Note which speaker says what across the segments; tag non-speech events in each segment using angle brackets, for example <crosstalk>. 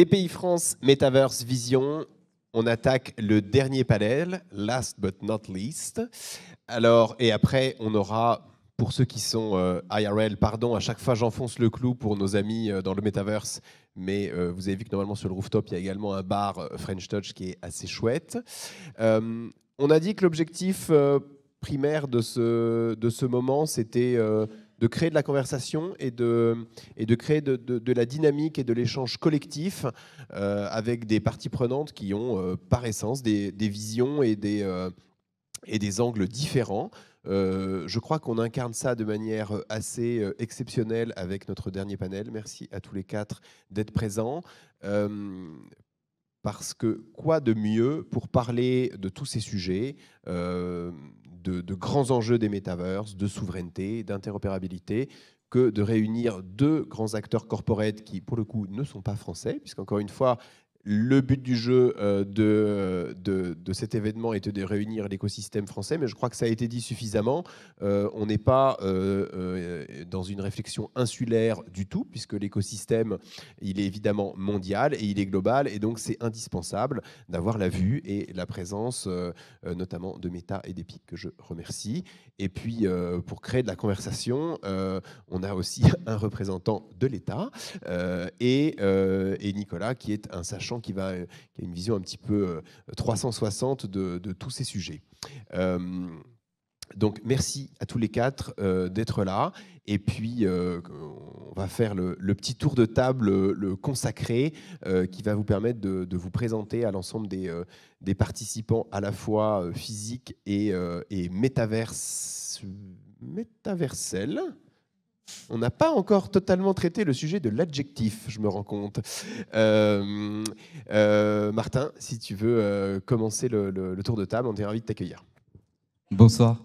Speaker 1: BPI France Metaverse Vision, on attaque le dernier panel, last but not least. Alors, et après, on aura, pour ceux qui sont euh, IRL, pardon, à chaque fois j'enfonce le clou pour nos amis euh, dans le Metaverse, mais euh, vous avez vu que normalement sur le rooftop, il y a également un bar French Touch qui est assez chouette. on a dit que l'objectif primaire de ce, de ce moment, c'était de créer de la conversation et de, et de créer de, la dynamique et de l'échange collectif euh, avec des parties prenantes qui ont euh, par essence des, visions et des, euh, et des angles différents. je crois qu'on incarne ça de manière assez exceptionnelle avec notre dernier panel. Merci à tous les quatre d'être présents parce que quoi de mieux pour parler de tous ces sujets, de, grands enjeux des métaverses, de souveraineté, d'interopérabilité, que de réunir deux grands acteurs corporels qui, pour le coup, ne sont pas français, puisqu'encore une fois, le but du jeu euh, de, euh, de, de, cet événement était de réunir l'écosystème français, mais je crois que ça a été dit suffisamment. Euh, on n'est pas dans une réflexion insulaire du tout, puisque l'écosystème, il est évidemment mondial et il est global, et donc c'est indispensable d'avoir la vue et la présence, notamment de Meta et d'Epic, que je remercie. Et puis, pour créer de la conversation, on a aussi <laughs> un représentant de l'État, et, et Nicolas, qui est un sachant euh, qui, a une vision un petit peu 360 euh, de, tous ces sujets. Euh, donc merci à tous les quatre d'être là. Et puis, on va faire le, petit tour de table le, consacré qui va vous permettre de, vous présenter à l'ensemble des, participants à la fois physiques et, et métaverse, métaversels. On n'a pas encore totalement traité le sujet de l'adjectif, je me rends compte. Euh, euh, Martin, si tu veux euh, commencer le, tour de table, on est ravis de t'accueillir.
Speaker 2: Bonsoir.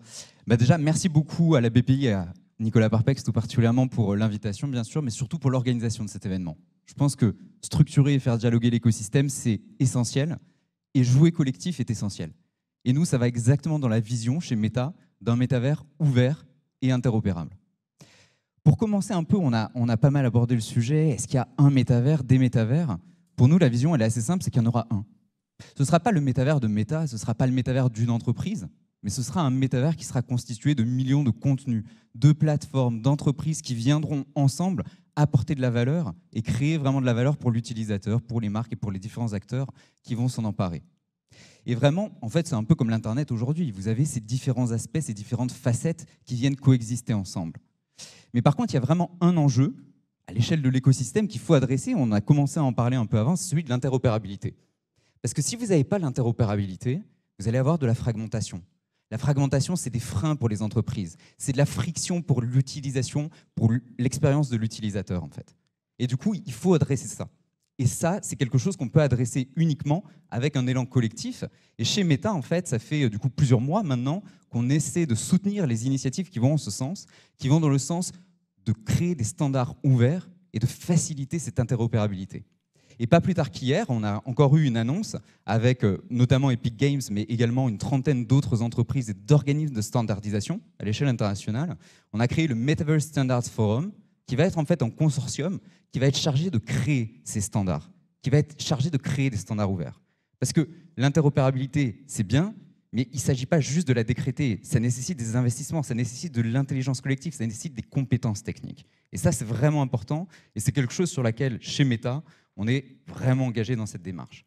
Speaker 2: Bah, déjà, merci beaucoup à la BPI et à Nicolas Parpex, tout particulièrement pour l'invitation, bien sûr, mais surtout pour l'organisation de cet événement. Je pense que structurer et faire dialoguer l'écosystème, c'est essentiel, et jouer collectif est essentiel. Et nous, ça va exactement dans la vision chez Meta d'un métavers ouvert et interopérable. Pour commencer un peu, on a, pas mal abordé le sujet. Est-ce qu'il y a un métavers, des métavers Pour nous, la vision, elle est assez simple, c'est qu'il y en aura un. Ce ne sera pas le métavers de Meta, ce ne sera pas le métavers d'une entreprise, mais ce sera un métavers qui sera constitué de millions de contenus, de plateformes, d'entreprises qui viendront ensemble apporter de la valeur et créer vraiment de la valeur pour l'utilisateur, pour les marques et pour les différents acteurs qui vont s'en emparer. Et vraiment, en fait, c'est un peu comme l'Internet aujourd'hui. Vous avez ces différents aspects, ces différentes facettes qui viennent coexister ensemble. Mais par contre, il y a vraiment un enjeu à l'échelle de l'écosystème qu'il faut adresser, on a commencé à en parler un peu avant, celui de l'interopérabilité. Parce que si vous n'avez pas l'interopérabilité, vous allez avoir de la fragmentation. La fragmentation, c'est des freins pour les entreprises, c'est de la friction pour l'utilisation, pour l'expérience de l'utilisateur en fait. Et du coup, il faut adresser ça. Et ça, c'est quelque chose qu'on peut adresser uniquement avec un élan collectif. Et chez Meta, en fait, ça fait euh, du coup plusieurs mois maintenant qu'on essaie de soutenir les initiatives qui vont en ce sens, qui vont dans le sens de créer des standards ouverts et de faciliter cette interopérabilité. Et pas plus tard qu'hier, on a encore eu une annonce avec euh, notamment Epic Games, mais également une trentaine d'autres entreprises et d'organismes de standardisation à l'échelle internationale. On a créé le Metaverse Standards Forum, qui va être en fait un consortium qui va être chargé de créer ces standards, qui va être chargé de créer des standards ouverts. Parce que l'interopérabilité, c'est bien, mais il ne s'agit pas juste de la décréter. Ça nécessite des investissements, ça nécessite de l'intelligence collective, ça nécessite des compétences techniques. Et ça, c'est vraiment important, et c'est quelque chose sur laquelle, chez Meta, on est vraiment engagé dans cette démarche.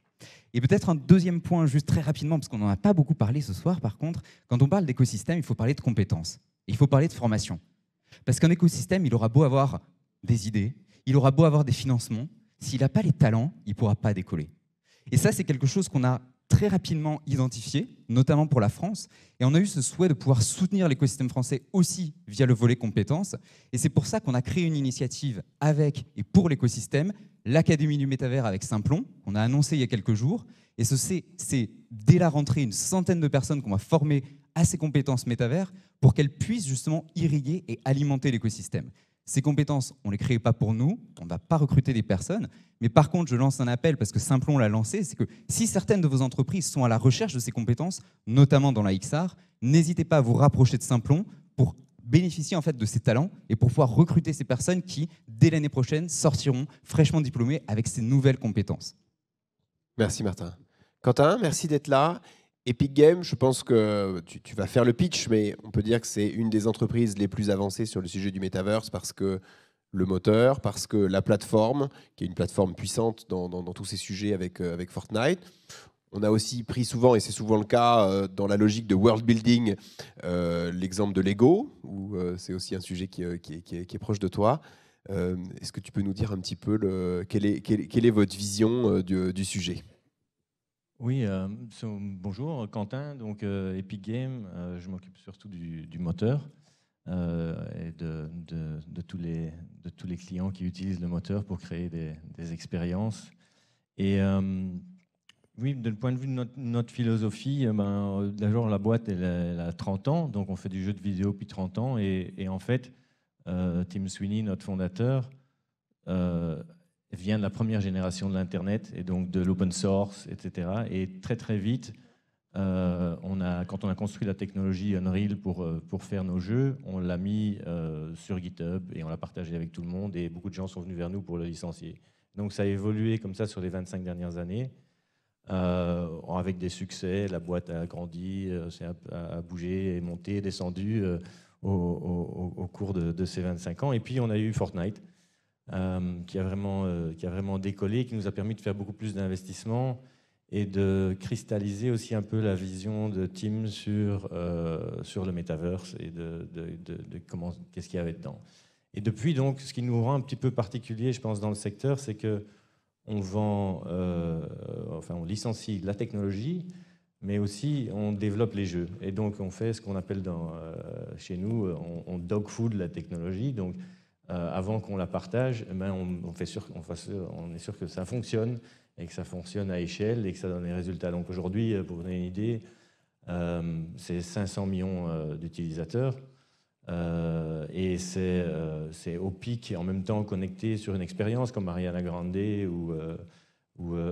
Speaker 2: Et peut-être un deuxième point, juste très rapidement, parce qu'on n'en a pas beaucoup parlé ce soir, par contre, quand on parle d'écosystème, il faut parler de compétences, il faut parler de formation. Parce qu'un écosystème, il aura beau avoir des idées, il aura beau avoir des financements, s'il n'a pas les talents, il ne pourra pas décoller. Et ça, c'est quelque chose qu'on a très rapidement identifié, notamment pour la France, et on a eu ce souhait de pouvoir soutenir l'écosystème français aussi via le volet compétences, et c'est pour ça qu'on a créé une initiative avec et pour l'écosystème, l'Académie du Métavers avec Simplon, qu'on a annoncé il y a quelques jours, et ce, c'est dès la rentrée une centaine de personnes qu'on va former à ces compétences métavers pour qu'elles puissent justement irriguer et alimenter l'écosystème. Ces compétences, on ne les crée pas pour nous, on ne va pas recruter des personnes, mais par contre, je lance un appel parce que Simplon l'a lancé, c'est que si certaines de vos entreprises sont à la recherche de ces compétences, notamment dans la XR, n'hésitez pas à vous rapprocher de Simplon pour bénéficier en fait de ces talents et pour pouvoir recruter ces personnes qui, dès l'année prochaine, sortiront fraîchement diplômées avec ces nouvelles compétences.
Speaker 1: Merci Martin. Quentin, merci d'être là. Epic Games, je pense que tu, vas faire le pitch, mais on peut dire que c'est une des entreprises les plus avancées sur le sujet du metaverse parce que le moteur, parce que la plateforme, qui est une plateforme puissante dans, tous ces sujets avec, euh, avec Fortnite. On a aussi pris souvent, et c'est souvent le cas euh, dans la logique de world building, euh, l'exemple de Lego, où c'est aussi un sujet qui, est, proche de toi. Est-ce que tu peux nous dire un petit peu quelle, est, est, votre vision du sujet
Speaker 3: oui, euh, bonjour Quentin, donc euh, Epic Games, euh, je m'occupe surtout du, moteur
Speaker 1: et
Speaker 3: de, tous les, clients qui utilisent le moteur pour créer des, expériences. Et oui, de le point de vue de notre, philosophie, ben, d'abord la boîte elle, a 30 ans, donc on fait du jeu de vidéo depuis 30 ans et en fait, Tim Sweeney, notre fondateur, vient de la première génération de l'Internet et donc de l'open source, etc. Et très très vite, euh, quand on a construit la technologie Unreal pour, euh, pour faire nos jeux, on l'a mis euh, sur GitHub et on l'a partagé avec tout le monde et beaucoup de gens sont venus vers nous pour le licencier. Donc ça a évolué comme ça sur les 25 dernières années, avec des succès, la boîte a grandi, a, bougé, est descendu descendue au, cours de, ces 25 ans. Et puis on a eu Fortnite, euh, qui, a vraiment, euh, qui a vraiment décollé, qui nous a permis de faire beaucoup plus d'investissements et de cristalliser aussi un peu la vision de Tim sur, euh, sur le metaverse et de, de, de, comment, qu'est-ce qu'il y avait dedans. Et depuis, donc, ce qui nous rend un petit peu particulier, je pense, dans le secteur, c'est que on vend, enfin, on licencie la technologie, mais aussi on développe les jeux. Et donc, on fait ce qu'on appelle dans, chez nous, on, on dog la technologie. Donc, euh, avant qu'on la partage, eh ben, on, fait sûr, on, on, est sûr que ça fonctionne et que ça fonctionne à échelle et que ça donne des résultats. Donc aujourd'hui, euh, pour vous donner une idée, euh, c'est 500 millions d'utilisateurs et c'est au pic en même temps connecté sur une expérience comme Ariana Grande ou,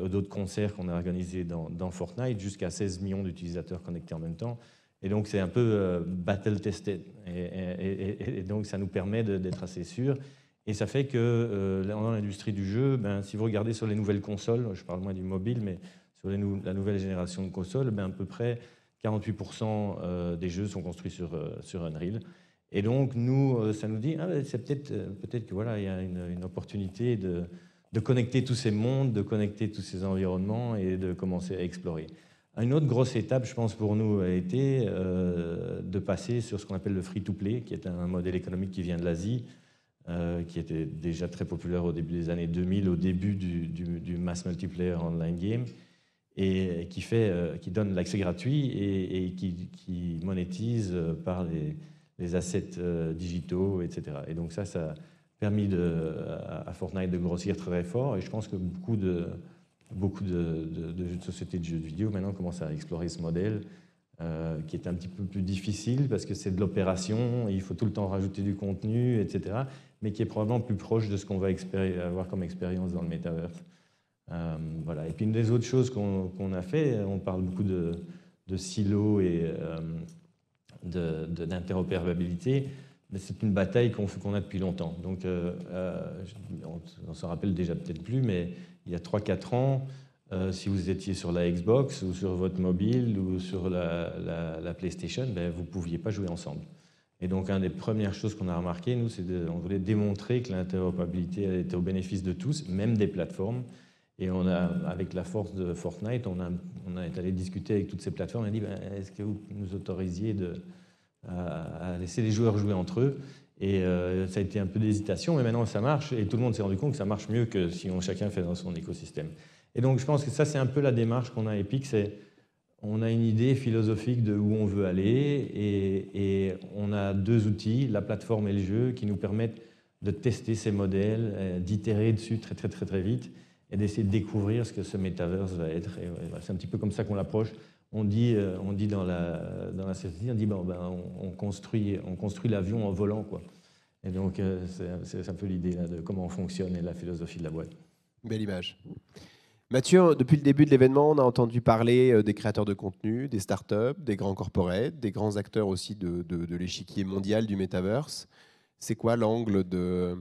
Speaker 3: d'autres concerts qu'on a organisés dans Fortnite, jusqu'à 16 millions d'utilisateurs connectés en même temps. Et donc, c'est un peu euh, battle tested. Et, donc, ça nous permet d'être assez sûr. Et ça fait que euh, dans l'industrie du jeu, ben, si vous regardez sur les nouvelles consoles, je parle moins du mobile, mais sur la nouvelle génération de consoles, ben, à peu près 48% euh, des jeux sont construits sur, Unreal. Et donc, nous, ça nous dit, ah, ben, c'est peut-être peut que voilà, il y a une, opportunité de, connecter tous ces mondes, de connecter tous ces environnements et de commencer à explorer. Une autre grosse étape, je pense, pour nous a été euh, de passer sur ce qu'on appelle le free-to-play, qui est un modèle économique qui vient de l'Asie, euh, qui était déjà très populaire au début des années 2000, au début du, mass multiplayer online game, et qui, fait, euh, qui donne l'accès gratuit et, qui, monétise par les, assets digitaux, etc. Et donc ça, ça a permis de, à Fortnite de grossir très fort, et je pense que beaucoup de beaucoup de, de, de, jeux de société, de jeux de vidéo maintenant commencent à explorer ce modèle euh, qui est un petit peu plus difficile parce que c'est de l'opération, il faut tout le temps rajouter du contenu, etc. Mais qui est probablement plus proche de ce qu'on va avoir comme expérience dans le Metaverse. Euh, voilà. Et puis une des autres choses qu'on a fait, on parle beaucoup de, silos et euh, d'interopérabilité c'est une bataille qu'on qu'on a depuis longtemps. Donc, euh, euh, on, on s'en rappelle déjà peut-être plus, mais il y a 3-4 ans, euh, si vous étiez sur la Xbox ou sur votre mobile ou sur la, PlayStation, ben, vous ne pouviez pas jouer ensemble. Et donc, une des premières choses qu'on a remarquées, nous, c'est qu'on voulait démontrer que l'interopérabilité était au bénéfice de tous, même des plateformes. Et on a, avec la force de Fortnite, on, a, est allé discuter avec toutes ces plateformes et dit ben, est-ce que vous nous autorisiez de, euh, à, laisser les joueurs jouer entre eux. Et euh, ça a été un peu d'hésitation, mais maintenant ça marche, et tout le monde s'est rendu compte que ça marche mieux que si on, chacun fait dans son écosystème. Et donc je pense que ça, c'est un peu la démarche qu'on a à Epic, c'est on a une idée philosophique de où on veut aller, et, et on a deux outils, la plateforme et le jeu, qui nous permettent de tester ces modèles, euh, d'itérer dessus très très très très vite, et d'essayer de découvrir ce que ce Metaverse va être. c'est un petit peu comme ça qu'on l'approche. On dit, euh, on dit dans la, dans la société, on dit bon, ben, on, construit, on construit l'avion en volant. Quoi. Et donc, euh, c'est un peu l'idée de comment on fonctionne et la philosophie de la boîte. Belle image.
Speaker 1: Mathieu, depuis le début de l'événement, on a entendu parler euh, des créateurs de contenu, des startups, des grands corporates, des grands acteurs aussi de, de, l'échiquier mondial du Metaverse. C'est quoi l'angle de,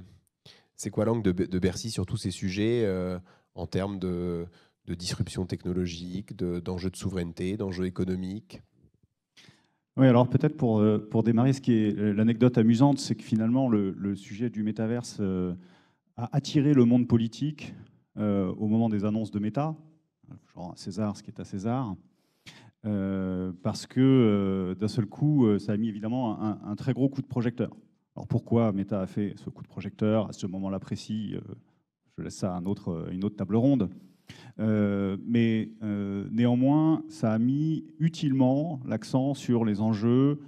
Speaker 1: c'est quoi l'angle de, de, Bercy sur tous ces sujets en termes de, disruption technologique, d'enjeux de, souveraineté, d'enjeux économiques
Speaker 4: Oui, alors peut-être pour, euh, pour démarrer, ce qui est euh, l'anecdote amusante, c'est que finalement, le, sujet du métaverse euh, a attiré le monde politique au moment des annonces de Meta, genre César, ce qui est à César. parce que d'un seul coup, ça a mis évidemment un, un, très gros coup de projecteur. Alors pourquoi Meta a fait ce coup de projecteur à ce moment-là précis je laisse ça à euh, une autre table ronde. Euh, mais euh, néanmoins, ça a mis utilement l'accent sur les enjeux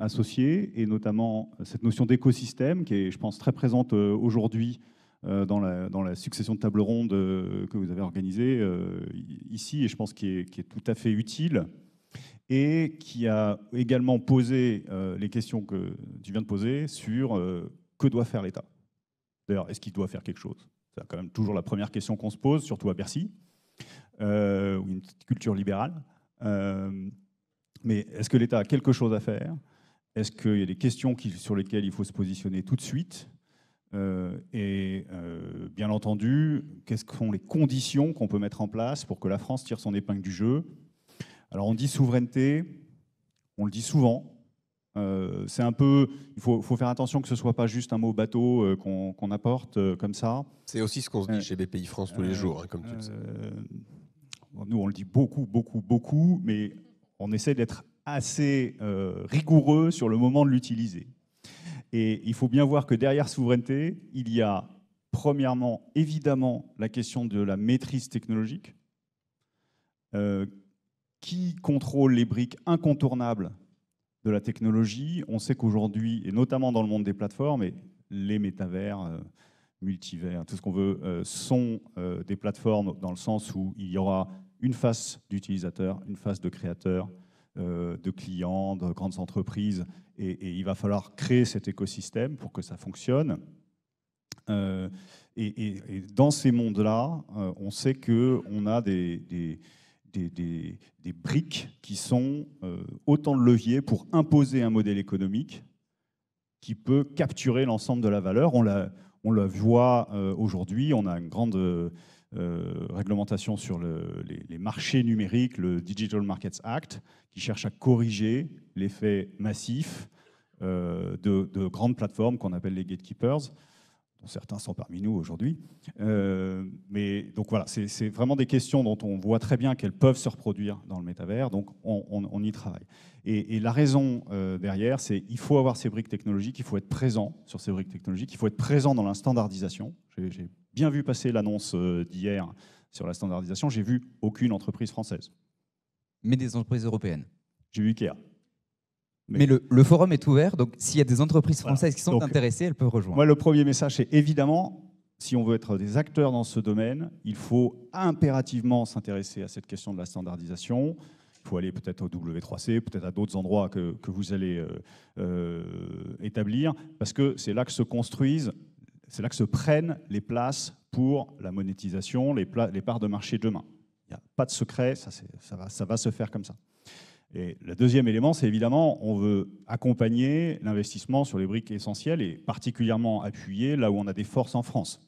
Speaker 4: associés, et notamment cette notion d'écosystème qui est, je pense, très présente aujourd'hui dans la, succession de tables rondes que vous avez organisées ici, et je pense qui qui est, tout à fait utile, et qui a également posé les questions que tu viens de poser sur que doit faire l'État. D'ailleurs, est-ce qu'il doit faire quelque chose c'est quand même toujours la première question qu'on se pose, surtout à Bercy, euh, une culture libérale. Euh, mais est-ce que l'État a quelque chose à faire Est-ce qu'il y a des questions sur lesquelles il faut se positionner tout de suite euh, Et euh, bien entendu, quelles sont les conditions qu'on peut mettre en place pour que la France tire son épingle du jeu Alors on dit souveraineté, on le dit souvent, euh, c'est un peu, il faut, faire attention que ce soit pas juste un mot bateau euh, qu'on apporte euh, comme ça. C'est aussi ce qu'on se dit chez BPI France tous les jours, hein, nous, on le dit beaucoup, beaucoup, beaucoup, mais on essaie d'être assez rigoureux sur le moment de l'utiliser. Et il faut bien voir que derrière souveraineté, il y a premièrement, évidemment, la question de la maîtrise technologique. qui contrôle les briques incontournables de la technologie. On sait qu'aujourd'hui, et notamment dans le monde des plateformes, et les métavers, euh, multivers, tout ce qu'on veut, euh, sont euh, des plateformes dans le sens où il y aura une face d'utilisateur, une face de créateur, de clients, de grandes entreprises, et, il va falloir créer cet écosystème pour que ça fonctionne. Et, dans ces mondes-là, on sait qu'on a des des, des, briques qui sont euh, autant de leviers pour imposer un modèle économique qui peut capturer l'ensemble de la valeur. On, la, le voit euh, aujourd'hui, on a une grande euh, réglementation sur les, marchés numériques, le Digital Markets Act, qui cherche à corriger l'effet massif de, grandes plateformes qu'on appelle les gatekeepers certains sont parmi nous aujourd'hui. Euh, mais donc voilà, c'est vraiment des questions dont on voit très bien qu'elles peuvent se reproduire dans le métavers, donc on, y travaille. Et, la raison euh, derrière, c'est qu'il faut avoir ces briques technologiques, il faut être présent sur ces briques technologiques, il faut être présent dans la standardisation. J'ai bien vu passer l'annonce euh, d'hier
Speaker 2: sur la standardisation, j'ai vu aucune entreprise française. Mais des entreprises européennes. J'ai vu IKEA. Mais, le, forum est ouvert, donc s'il y a des entreprises françaises qui sont intéressées, elles peuvent rejoindre. Moi,
Speaker 4: le premier message, c'est évidemment, si on veut être des acteurs dans ce domaine, il faut impérativement s'intéresser à cette question de la standardisation. Il faut aller peut-être au W3C, peut-être à d'autres endroits que, que, vous allez euh, euh, établir, parce que c'est là que se construisent, c'est là que se prennent les places pour la monétisation, les, les parts de marché demain. Il n'y a pas de secret, ça va se faire comme ça. Et le deuxième élément, c'est évidemment, on veut accompagner l'investissement sur les briques essentielles et particulièrement appuyer là où on a des forces en France,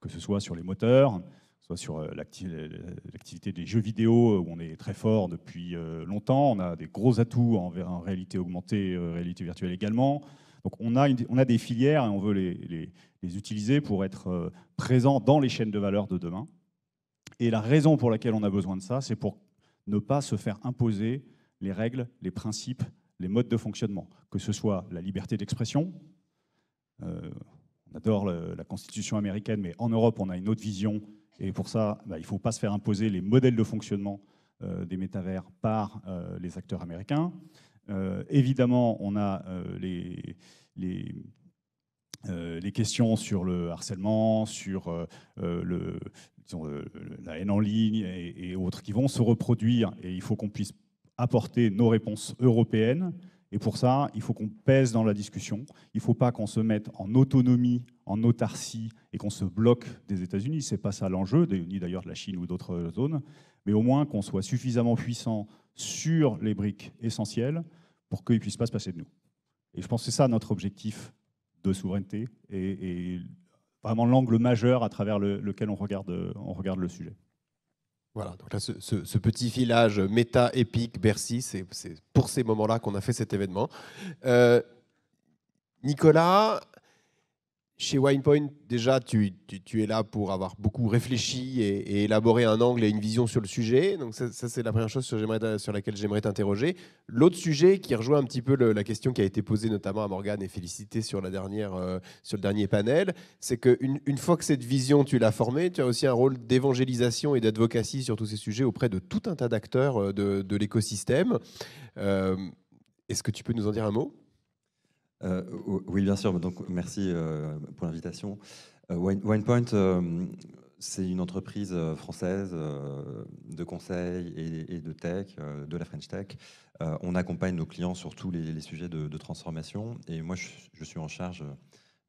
Speaker 4: que ce soit sur les moteurs, soit sur euh, l'activité des jeux vidéo, euh, où on est très fort depuis euh, longtemps. On a des gros atouts en, réalité augmentée, réalité virtuelle également. Donc on a, on a des filières et on veut les, les, les utiliser pour être présent dans les chaînes de valeur de demain. Et la raison pour laquelle on a besoin de ça, c'est pour ne pas se faire imposer les règles, les principes, les modes de fonctionnement, que ce soit la liberté d'expression, euh, on adore la Constitution américaine, mais en Europe, on a une autre vision, et pour ça, bah, il ne faut pas se faire imposer les modèles de fonctionnement euh, des métavers par euh, les acteurs américains. évidemment, on a les, les, questions sur le harcèlement, sur le, la haine en ligne et autres qui vont se reproduire, et il faut qu'on puisse apporter nos réponses européennes. Et pour ça, il faut qu'on pèse dans la discussion. Il ne faut pas qu'on se mette en autonomie, en autarcie et qu'on se bloque des États-Unis. Ce n'est pas ça l'enjeu, ni d'ailleurs de la Chine ou d'autres zones. Mais au moins qu'on soit suffisamment puissant sur les briques essentielles pour qu'ils ne puissent pas se passer de nous. Et je pense que c'est ça notre objectif de souveraineté et, vraiment l'angle majeur à travers lequel on regarde, on
Speaker 1: regarde le sujet. Voilà, donc là, ce, petit village méta, épique, Bercy, c'est pour ces moments-là qu'on a fait cet événement. Euh, Nicolas, chez Winepoint, déjà, tu, es là pour avoir beaucoup réfléchi et, élaboré un angle et une vision sur le sujet. Donc ça, c'est la première chose sur, laquelle j'aimerais t'interroger. L'autre sujet qui rejoint un petit peu la question qui a été posée notamment à Morgane et félicité sur, la dernière, euh, sur le dernier panel, c'est qu'une une fois que cette vision, tu l'as formée, tu as aussi un rôle d'évangélisation et d'advocacy sur tous ces sujets auprès de tout un tas d'acteurs euh, de, l'écosystème. Euh, est-ce que tu peux nous en dire un mot euh, oui, bien sûr. Bah,
Speaker 5: donc, merci euh, pour l'invitation. Euh, WinePoint, c'est une entreprise française de conseil et, de tech, de la French Tech. on accompagne nos clients sur tous les, sujets de, transformation. Et moi, je, suis en charge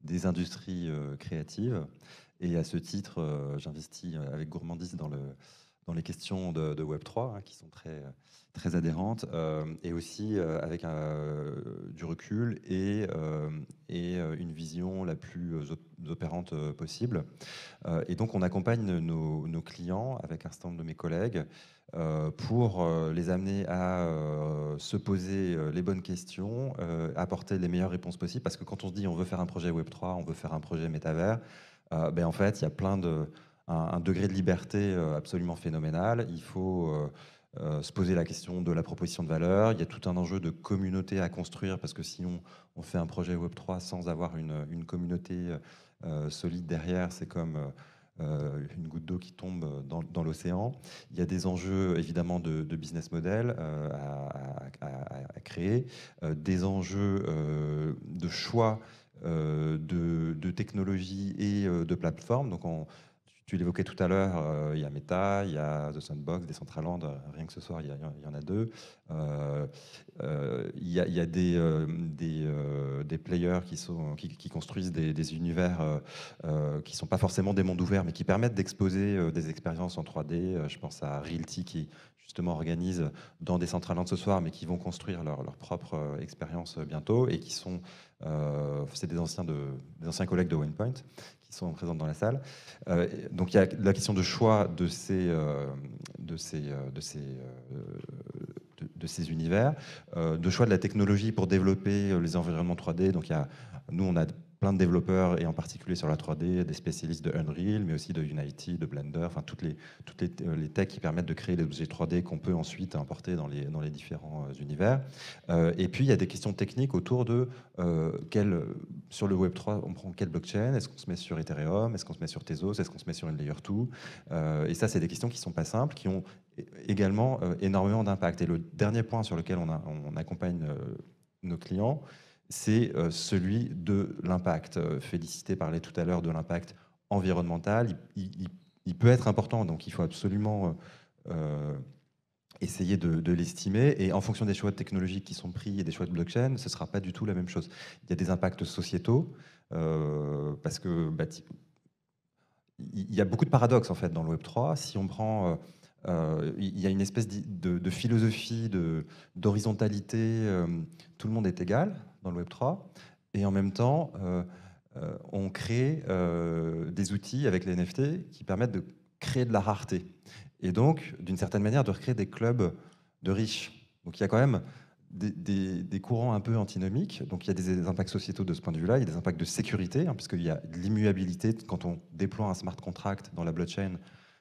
Speaker 5: des industries créatives. Et à ce titre, j'investis avec gourmandise dans le dans les questions de, Web3, hein, qui sont très, très adhérentes, euh, et aussi euh, avec euh, du recul et, une vision la plus opérante possible. et donc, on accompagne nos, clients avec un certain nombre de mes collègues pour les amener à se poser les bonnes questions, apporter les meilleures réponses possibles. Parce que quand on se dit on veut faire un projet Web3, on veut faire un projet métavers, ben en fait, il y a plein de un, degré de liberté euh, absolument phénoménal. Il faut euh, euh, se poser la question de la proposition de valeur. Il y a tout un enjeu de communauté à construire parce que sinon on fait un projet Web3 sans avoir une, communauté solide derrière, c'est comme une goutte d'eau qui tombe dans, l'océan. Il y a des enjeux évidemment de, business model à, créer, des enjeux de choix. De, de, technologie et de plateforme. Donc, on, tu l'évoquais tout à l'heure, euh, il y a Meta, il y a The Sandbox, Decentraland, euh, rien que ce soir, il y, en a deux. Euh, il, y a, des, players qui, sont, qui, construisent des, univers qui ne sont pas forcément des mondes ouverts, mais qui permettent d'exposer des expériences en 3D. Je pense à Realty qui justement organise dans Decentraland ce soir, mais qui vont construire leur, propre expérience bientôt et qui sont... c'est des anciens, de, des anciens collègues de OnePoint qui sont présentes dans la salle. Euh, donc il y a la question de choix de ces, euh, de ces, euh, de ces, de, ces univers, de choix de la technologie pour développer les environnements 3D. Donc il y a, nous, on a plein de développeurs, et en particulier sur la 3D, des spécialistes de Unreal, mais aussi de Unity, de Blender, enfin toutes les, toutes les, euh, les techs qui permettent de créer des objets 3D qu'on peut ensuite importer dans les, dans les différents euh, univers. Euh, et puis, il y a des questions techniques autour de sur le Web3, on prend quelle blockchain Est-ce qu'on se met sur Ethereum Est-ce qu'on se met sur Tezos Est-ce qu'on se met sur une Layer 2 Et ça, c'est des questions qui ne sont pas simples, qui ont également énormément d'impact. Et le dernier point sur lequel on, on accompagne nos clients, c'est euh, celui de l'impact. Euh, Félicité parlait tout à l'heure de l'impact environnemental. Il, peut être important, donc il faut absolument euh, essayer de, l'estimer. Et en fonction des choix technologiques qui sont pris et des choix de blockchain, ce ne sera pas du tout la même chose. Il y a des impacts sociétaux, parce que bah, il y a beaucoup de paradoxes en fait dans le Web 3. Si on prend euh, il y a une espèce de, philosophie, d'horizontalité, euh, tout le monde est égal dans le Web3, et en même temps, euh, on crée des outils avec les NFT qui permettent de créer de la rareté, et donc, d'une certaine manière, de recréer des clubs de riches. Donc il y a quand même... Des, courants un peu antinomiques. Donc il y a des, impacts sociétaux de ce point de vue-là, il y a des impacts de sécurité, hein, puisqu'il y a de l'immuabilité. Quand on déploie un smart contract dans la blockchain,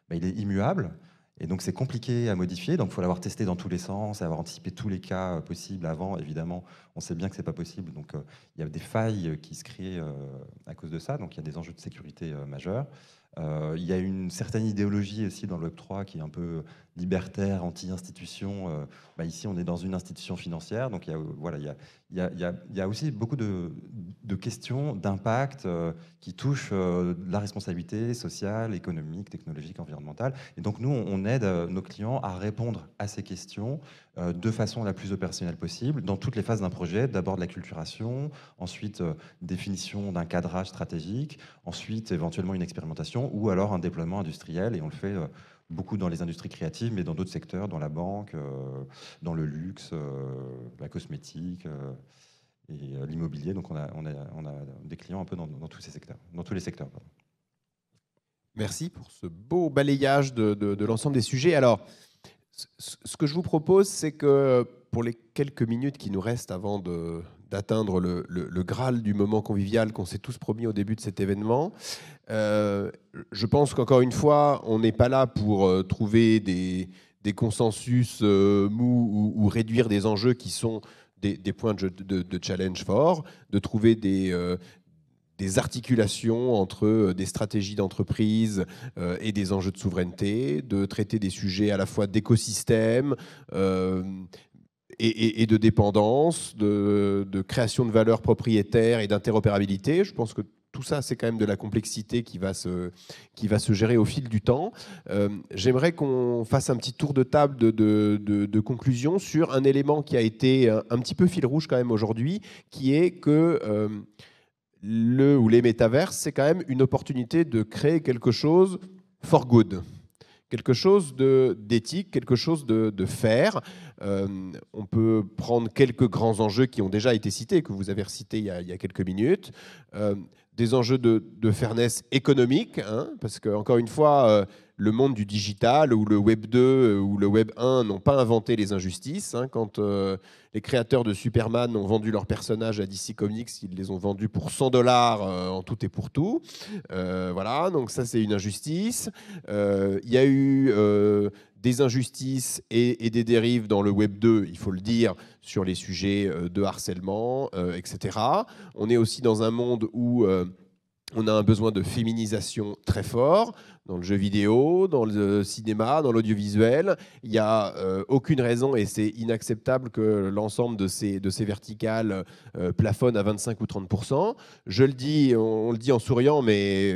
Speaker 5: ben, il est immuable. Et donc c'est compliqué à modifier, donc il faut l'avoir testé dans tous les sens, avoir anticipé tous les cas euh, possibles avant. Évidemment, on sait bien que n'est pas possible, donc euh, il y a des failles euh, qui se créent à cause de ça, donc il y a des enjeux de sécurité majeurs. Il y a une certaine idéologie aussi dans le Web3 qui est un peu libertaire, anti-institution. Euh, bah, ici, on est dans une institution financière, donc il y a, voilà, il y a, y aussi beaucoup de, questions d'impact euh, qui touchent euh, la responsabilité sociale, économique, technologique, environnementale. Et donc nous, on aide nos clients à répondre à ces questions de façon la plus opérationnelle possible, dans toutes les phases d'un projet, d'abord de la culturation, ensuite définition d'un cadrage stratégique, ensuite éventuellement une expérimentation ou alors un déploiement industriel, et on le fait beaucoup dans les industries créatives, mais dans d'autres secteurs, dans la banque, euh, dans le luxe, euh, la cosmétique euh, et l'immobilier. Donc on a, des
Speaker 1: clients un peu dans, tous ces secteurs, dans tous les secteurs. Merci pour ce beau balayage de l'ensemble des sujets. Alors, ce que je vous propose, c'est que pour les quelques minutes qui nous restent avant de, d'atteindre le, le, Graal du moment convivial qu'on s'est tous promis au début de cet événement. Euh, je pense qu'encore une fois, on n'est pas là pour euh, trouver des, consensus euh, mous ou, réduire des enjeux qui sont des, points de, challenge forts, de trouver des, des articulations entre des stratégies d'entreprise et des enjeux de souveraineté, de traiter des sujets à la fois d'écosystème, et, de dépendance, de, création de valeurs propriétaires et d'interopérabilité. Je pense que tout ça, c'est quand même de la complexité qui va se, qui va se gérer au fil du temps. Euh, j'aimerais qu'on fasse un petit tour de table de, conclusion sur un élément qui a été un, petit peu fil rouge quand même aujourd'hui, qui est que... Euh, le ou les métaverses, c'est quand même une opportunité de créer quelque chose for good quelque chose d'éthique, quelque chose de, faire. Euh, on peut prendre quelques grands enjeux qui ont déjà été cités, que vous avez recités il y a, quelques minutes. Euh, des enjeux de, fairness économique, hein, parce qu'encore une fois, euh, le monde du digital ou le Web 2 euh, ou le Web 1 n'ont pas inventé les injustices. Hein, quand euh, les créateurs de Superman ont vendu leurs personnages à DC Comics, ils les ont vendus pour 100 dollars en tout et pour tout. voilà, donc ça c'est une injustice. Il y a eu des injustices et, des dérives dans le Web 2, il faut le dire, sur les sujets euh, de harcèlement, euh, etc. On est aussi dans un monde où euh, on a un besoin de féminisation très fort dans le jeu vidéo, dans le cinéma, dans l'audiovisuel. Il n'y a aucune raison, et c'est inacceptable que l'ensemble de ces, de ces verticales plafonne à 25 ou 30 Je le dis, on, le dit en souriant, mais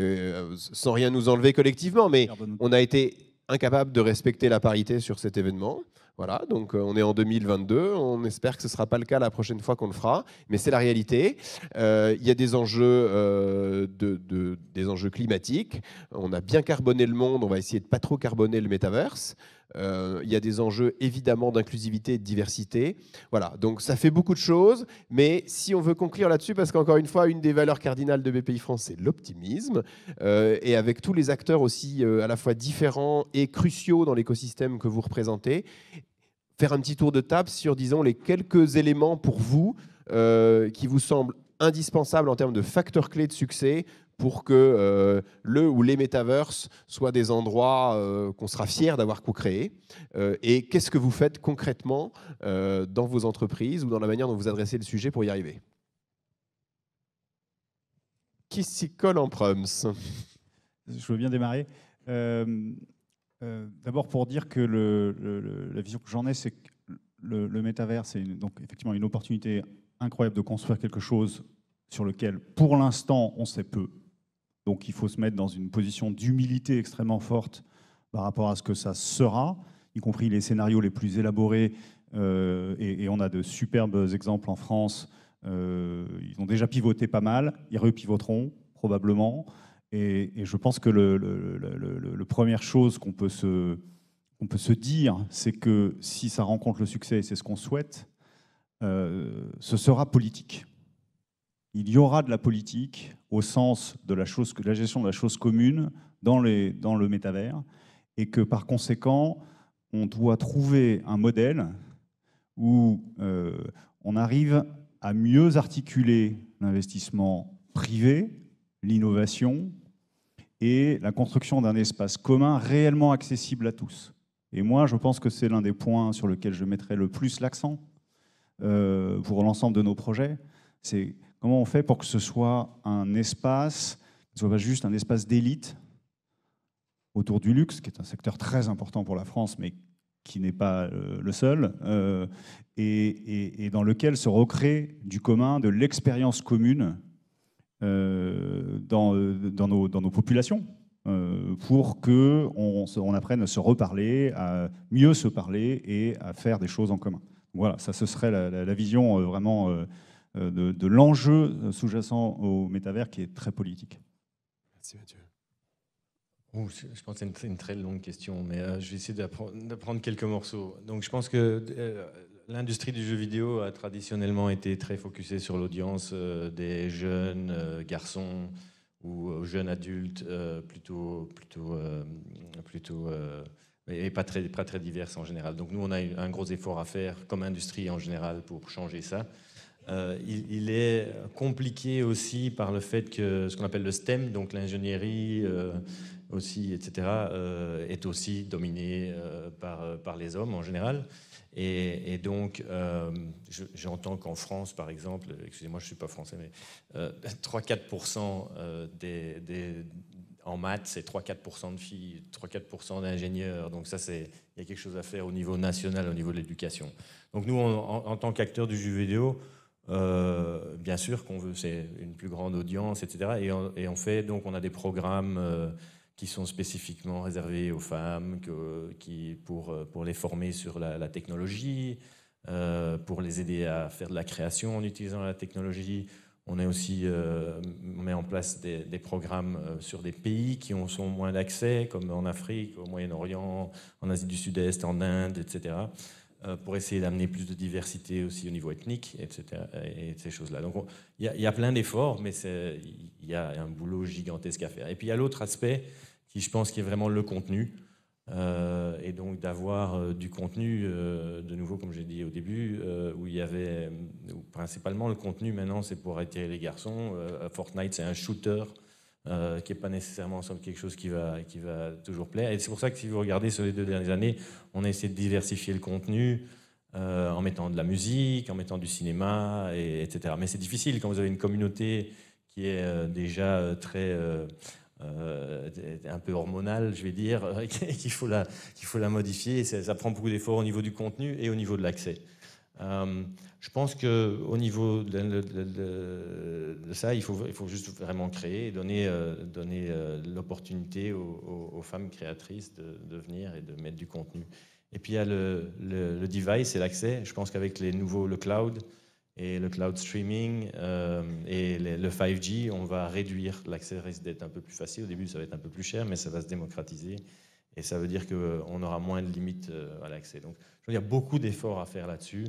Speaker 1: sans rien nous enlever collectivement, mais on a été incapable de respecter la parité sur cet événement. Voilà, donc euh, on est en 2022, on espère que ce ne sera pas le cas la prochaine fois qu'on le fera, mais c'est la réalité. Euh, il y a des enjeux, euh, des enjeux climatiques, on a bien carboné le monde, on va essayer de pas trop carboner le métaverse. Euh, il y a des enjeux évidemment d'inclusivité et de diversité. Voilà, donc ça fait beaucoup de choses, mais si on veut conclure là-dessus, parce qu'encore une fois, une des valeurs cardinales de BPI France, c'est l'optimisme, euh, et avec tous les acteurs aussi euh, à la fois différents et cruciaux dans l'écosystème que vous représentez, faire un petit tour de table sur, disons, les quelques éléments pour vous qui vous semblent indispensables en termes de facteurs clés de succès pour que euh, le ou les métaverses soient des endroits euh, qu'on sera fier d'avoir co-créés euh, Et qu'est-ce que vous faites concrètement dans vos entreprises ou dans la manière dont vous adressez le sujet pour y arriver Qui s'y colle en proms Je veux bien démarrer.
Speaker 4: D'abord pour dire que la vision que j'en ai, c'est que le, metaverse métavers, donc effectivement une opportunité incroyable de construire quelque chose sur lequel, pour l'instant, on sait peu. Donc il faut se mettre dans une position d'humilité extrêmement forte par rapport à ce que ça sera, y compris les scénarios les plus élaborés. Euh, et, on a de superbes exemples en France. Euh, ils ont déjà pivoté pas mal, ils repivoteront probablement. Et, je pense que la première chose qu'on peut se, dire, c'est que si ça rencontre le succès, et c'est ce qu'on souhaite, euh, ce sera politique il y aura de la politique au sens de la, chose, la gestion de la chose commune dans, le métavers, et que par conséquent, on doit trouver un modèle où euh, on arrive à mieux articuler l'investissement privé, l'innovation et la construction d'un espace commun réellement accessible à tous. Et moi, je pense que c'est l'un des points sur lequel je mettrai le plus l'accent euh, pour l'ensemble de nos projets. C'est Comment on fait pour que ce soit un espace, ce soit pas juste un espace d'élite autour du luxe, qui est un secteur très important pour la France, mais qui n'est pas euh, le seul, euh, et, dans lequel se recrée du commun, de l'expérience commune euh, dans, nos, populations, pour que on, apprenne à se reparler, à mieux se parler et à faire des choses en commun. Voilà, ça ce serait la vision vraiment euh, de, l'enjeu euh, sous-jacent au métavers qui est très politique
Speaker 3: Merci Mathieu. je pense que c'est une, très longue question, mais euh, je vais essayer d'apprendre quelques morceaux. Donc je pense que l'industrie du jeu vidéo a traditionnellement été très focusée sur l'audience des jeunes garçons ou jeunes adultes, plutôt, plutôt, plutôt et pas très, pas très diverses en général. Donc nous, on a un gros effort à faire comme industrie en général pour changer ça. Euh, il, est compliqué aussi par le fait que ce qu'on appelle le STEM, donc l'ingénierie euh, aussi, etc., euh, est aussi dominé par, par les hommes en général. Et, donc, j'entends qu'en France, par exemple, excusez-moi, je ne suis pas français, mais 3-4% des, en maths, c'est 3-4% de filles, 3-4% d'ingénieurs. Donc ça, il y a quelque chose à faire au niveau national, au niveau de l'éducation. Donc nous, en, en, tant qu'acteurs du jeu vidéo, euh, bien sûr qu'on veut, c'est une plus grande audience, etc. Et on, fait donc, on a des programmes euh, qui sont spécifiquement réservés aux femmes, que, qui pour euh, pour les former sur la, technologie, pour les aider à faire de la création en utilisant la technologie. On est aussi met en place des, des, programmes sur des pays qui ont sont moins d'accès, comme en Afrique, au Moyen-Orient, en Asie du Sud-Est, en Inde, etc. Euh, pour essayer d'amener plus de diversité aussi au niveau ethnique, etc. Et ces choses-là. Donc il y, a plein d'efforts, mais il y a un boulot gigantesque à faire. Et puis il y a l'autre aspect qui, je pense, qui est vraiment le contenu. Euh, et donc d'avoir euh, du contenu, de nouveau, comme j'ai dit au début, où il y avait principalement le contenu, maintenant c'est pour attirer les garçons. Fortnite, c'est un shooter euh, qui n'est pas nécessairement quelque chose qui va, qui va toujours plaire. Et c'est pour ça que si vous regardez sur les deux dernières années, on a essayé de diversifier le contenu euh, en mettant de la musique, en mettant du cinéma, etc. Mais c'est difficile quand vous avez une communauté qui est euh, déjà très... un peu hormonal, je vais dire, <laughs> qu'il faut, la, qu'il faut la modifier. Ça, ça prend beaucoup d'efforts au niveau du contenu et au niveau de l'accès. Euh, je pense qu'au niveau de, ça, il faut, juste vraiment créer et donner, euh, euh, l'opportunité aux, femmes créatrices de, venir et de mettre du contenu. Et puis il y a le, device et l'accès. Je pense qu'avec les nouveaux, le cloud et le cloud streaming et le 5G, on va réduire. L'accès risque d'être un peu plus facile. Au début, ça va être un peu plus cher, mais ça va se démocratiser. Et ça veut dire qu'on aura moins de limites à l'accès. Donc, il y a beaucoup d'efforts à faire là-dessus.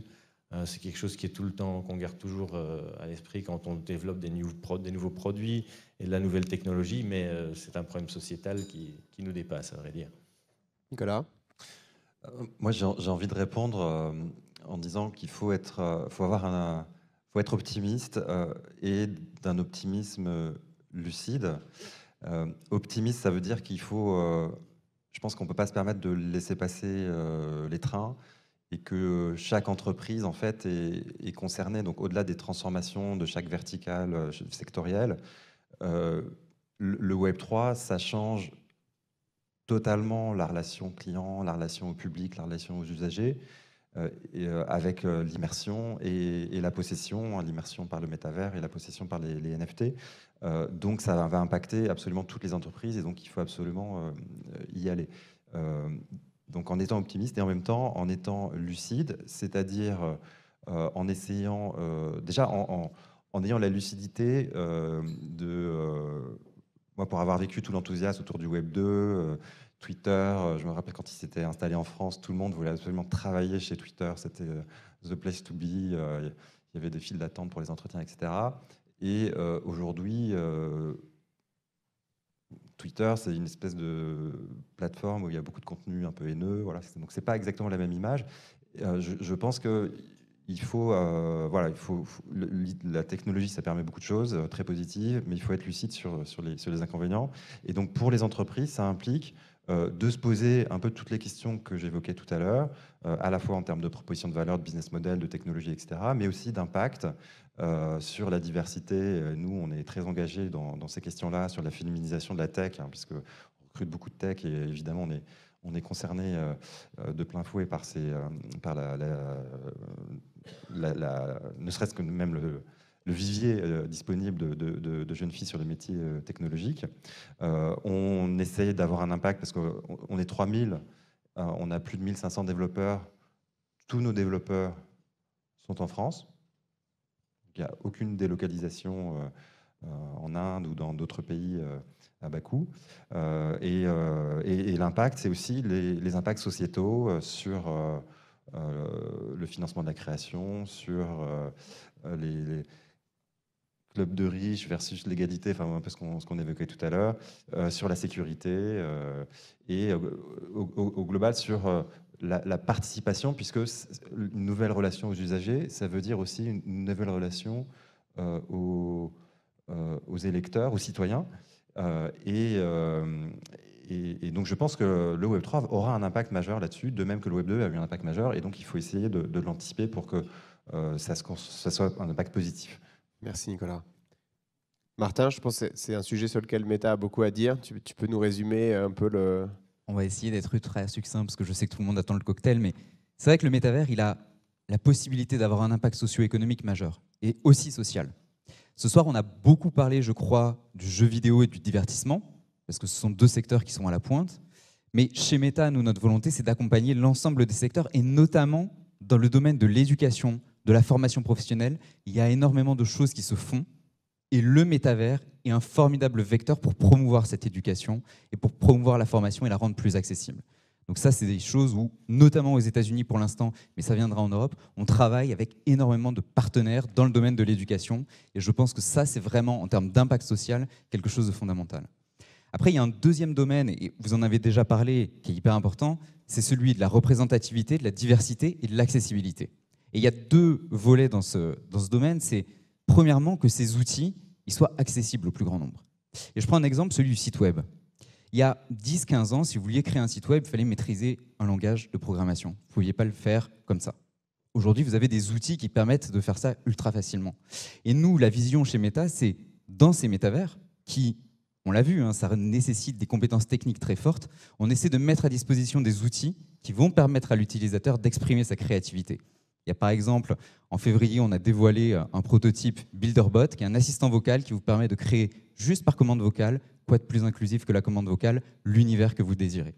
Speaker 3: Euh, c'est quelque chose qui est tout le temps, qu'on garde toujours euh, à l'esprit quand on développe des, nouveaux produits et de la nouvelle technologie, mais euh, c'est un problème sociétal qui, nous dépasse, à vrai dire.
Speaker 5: Nicolas Moi, j'ai envie de répondre en disant qu'il faut, faut être optimiste et d'un optimisme lucide. optimiste, ça veut dire qu'il faut... je pense qu'on ne peut pas se permettre de laisser passer les trains et que euh, chaque entreprise en fait est, concernée. Donc au-delà des transformations de chaque verticale euh, sectorielle, euh, le Web 3 ça change totalement la relation client, la relation au public, la relation aux usagers, et, avec l'immersion et, la possession, hein, l'immersion par le métavers et la possession par les, les NFT. donc ça va impacter absolument toutes les entreprises et donc il faut absolument y aller. Donc en étant optimiste et en même temps en étant lucide, c'est-à-dire euh, en essayant, euh, déjà en, ayant la lucidité euh, de, moi pour avoir vécu tout l'enthousiasme autour du Web 2, Twitter, je me rappelle quand il s'était installé en France, tout le monde voulait absolument travailler chez Twitter, c'était the place to be, il y avait des files d'attente pour les entretiens, etc. Et aujourd'hui, Twitter, c'est une espèce de plateforme où il y a beaucoup de contenu un peu haineux. Donc, ce n'est pas exactement la même image. Euh, je, pense que il faut, euh, voilà, il faut, la technologie, ça permet beaucoup de choses euh, très positives, mais il faut être lucide sur, sur, les, inconvénients. Et donc, pour les entreprises, ça implique de se poser un peu toutes les questions que j'évoquais tout à l'heure, à la fois en termes de proposition de valeur, de business model, de technologie, etc., mais aussi d'impact, euh, sur la diversité. Euh, nous, on est très engagés dans, ces questions-là, sur la féminisation de la tech, hein, puisque on recrute beaucoup de tech et évidemment, on est, on est concerné euh, de plein fouet par, ces, par la, ne serait-ce que même le, vivier disponible de, jeunes filles sur les métiers technologiques. on essaie d'avoir un impact parce qu'on est 3000, on a plus de 1500 développeurs. Tous nos développeurs sont en France. Il n'y a aucune délocalisation euh, euh, en Inde ou dans d'autres pays euh, à bas coût. et, l'impact, c'est aussi les, impacts sociétaux sur le financement de la création, sur les, clubs de riches versus l'égalité, enfin un peu ce qu'on évoquait tout à l'heure, sur la sécurité et au, global sur la, participation, puisque une nouvelle relation aux usagers, ça veut dire aussi une, nouvelle relation euh, aux, euh, aux, électeurs, aux citoyens. Euh, et, donc je pense que le Web 3 aura un impact majeur là-dessus, de même que le Web 2 a eu un impact majeur, et donc il faut essayer de, l'anticiper pour que ça, ça, soit un impact positif. Merci Nicolas.
Speaker 1: Martin, je pense que c'est un sujet sur lequel Meta a beaucoup à dire. Tu, tu peux nous résumer un peu le, on va essayer d'être
Speaker 2: très succinct parce que je sais que tout le monde attend le cocktail, mais c'est vrai que le métavers, il a la possibilité d'avoir un impact socio-économique majeur et aussi social. Ce soir, on a beaucoup parlé, je crois, du jeu vidéo et du divertissement, parce que ce sont deux secteurs qui sont à la pointe. Mais chez Meta, nous, notre volonté, c'est d'accompagner l'ensemble des secteurs, et notamment dans le domaine de l'éducation, de la formation professionnelle. Il y a énormément de choses qui se font et le métavers est un formidable vecteur pour promouvoir cette éducation et pour promouvoir la formation et la rendre plus accessible. Donc ça, c'est des choses où, notamment aux États-Unis pour l'instant, mais ça viendra en Europe, on travaille avec énormément de partenaires dans le domaine de l'éducation. Et je pense que ça, c'est vraiment, en termes d'impact social, quelque chose de fondamental. Après, il y a un deuxième domaine, et vous en avez déjà parlé, qui est hyper important, c'est celui de la représentativité, de la diversité et de l'accessibilité. Et il y a deux volets dans ce, dans ce domaine, c'est Premièrement, que ces outils ils soient accessibles au plus grand nombre. Et je prends un exemple, celui du site web. Il y a 10-15 ans, si vous vouliez créer un site web, il fallait maîtriser un langage de programmation. Vous ne pouviez pas le faire comme ça. Aujourd'hui, vous avez des outils qui permettent de faire ça ultra facilement. Et nous, la vision chez Meta, c'est dans ces métavers qui, on l'a vu, hein, ça nécessite des compétences techniques très fortes, on essaie de mettre à disposition des outils qui vont permettre à l'utilisateur d'exprimer sa créativité. Il y a par exemple, en février, on a dévoilé euh, un prototype BuilderBot, qui est un assistant vocal qui vous permet de créer juste par commande vocale, quoi de plus inclusif que la commande vocale, l'univers que vous désirez.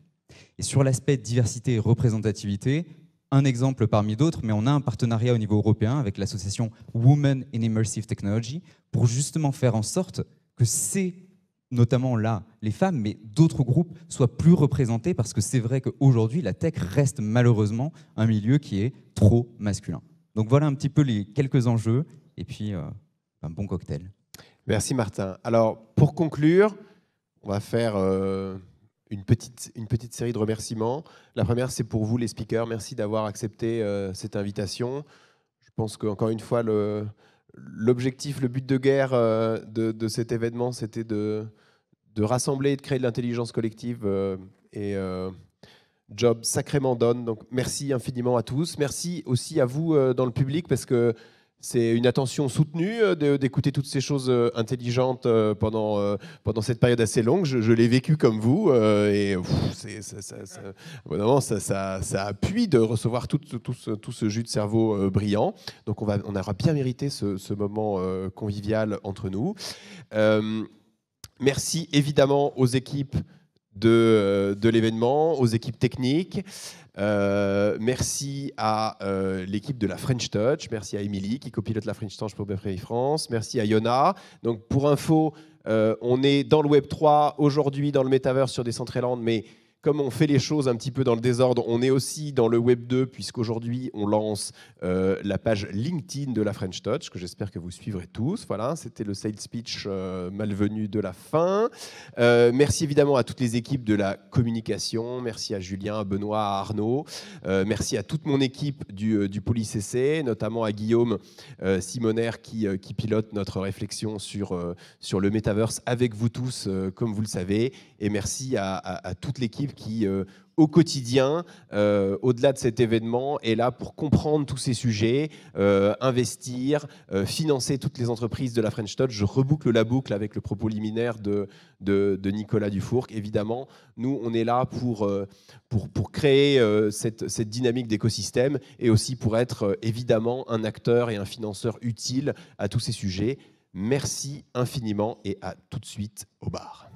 Speaker 2: Et sur l'aspect diversité et représentativité, un exemple parmi d'autres, mais on a un partenariat au niveau européen avec l'association Women in Immersive Technology pour justement faire en sorte que ces notamment là, les femmes, mais d'autres groupes soient plus représentés, parce que c'est vrai qu'aujourd'hui, la tech reste malheureusement un milieu qui est trop masculin. Donc voilà un
Speaker 1: petit peu les quelques enjeux, et puis euh, un bon cocktail. Merci Martin. Alors pour conclure, on va faire euh, une, petite, une petite série de remerciements. La première, c'est pour vous les speakers. Merci d'avoir accepté euh, cette invitation. Je pense qu'encore une fois, le, l'objectif, le but de guerre euh, de, cet événement, c'était de, de, rassembler et de créer de l'intelligence collective. Euh, et euh, job sacrément donne. Donc merci infiniment à tous. Merci aussi à vous dans le public parce que c'est une attention soutenue euh, d'écouter toutes ces choses euh, intelligentes euh, pendant, pendant cette période assez longue. Je, l'ai vécu comme vous et ça, ça, ça, appuie de recevoir tout, tout, ce, jus de cerveau brillant. Donc on, va, on aura bien mérité ce, ce moment convivial entre nous. merci évidemment aux équipes euh, de, l'événement, aux équipes techniques. Euh, merci à euh, l'équipe de la French Touch, merci à Émilie qui copilote la French Touch pour BFRI France, merci à Yona. Donc pour info, on est dans le Web 3 aujourd'hui dans le Metaverse sur des landes mais comme on fait les choses un petit peu dans le désordre, on est aussi dans le Web 2, puisqu'aujourd'hui, on lance euh, la page LinkedIn de la French Touch, que j'espère que vous suivrez tous. Voilà, c'était le sales pitch euh, malvenu de la fin. Euh, merci évidemment à toutes les équipes de la communication. Merci à Julien, à Benoît, à Arnaud. merci à toute mon équipe du, du Essai, notamment à Guillaume Simoner qui, pilote notre réflexion sur, sur le Metaverse avec vous tous, comme vous le savez. Et merci à, à toute l'équipe qui, euh, au quotidien, euh, au-delà de cet événement, est là pour comprendre tous ces sujets, euh, investir, financer toutes les entreprises de la French Touch. Je reboucle la boucle avec le propos liminaire de, de, Nicolas Dufourc. Évidemment, nous, on est là pour, pour, créer cette, cette, dynamique d'écosystème et aussi pour être évidemment un acteur et un financeur utile à tous ces sujets. Merci infiniment et à tout de suite au bar.